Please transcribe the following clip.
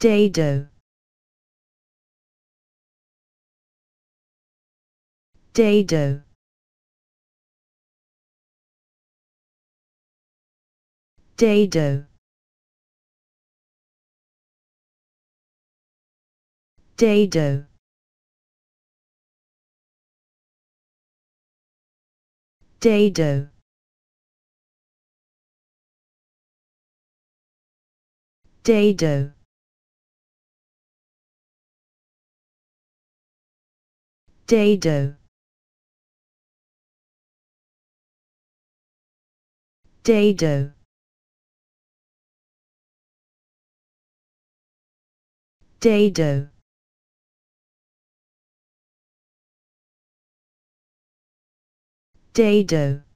Dado Dado Dado Dado Dado Dado Dado Dado Dado Dado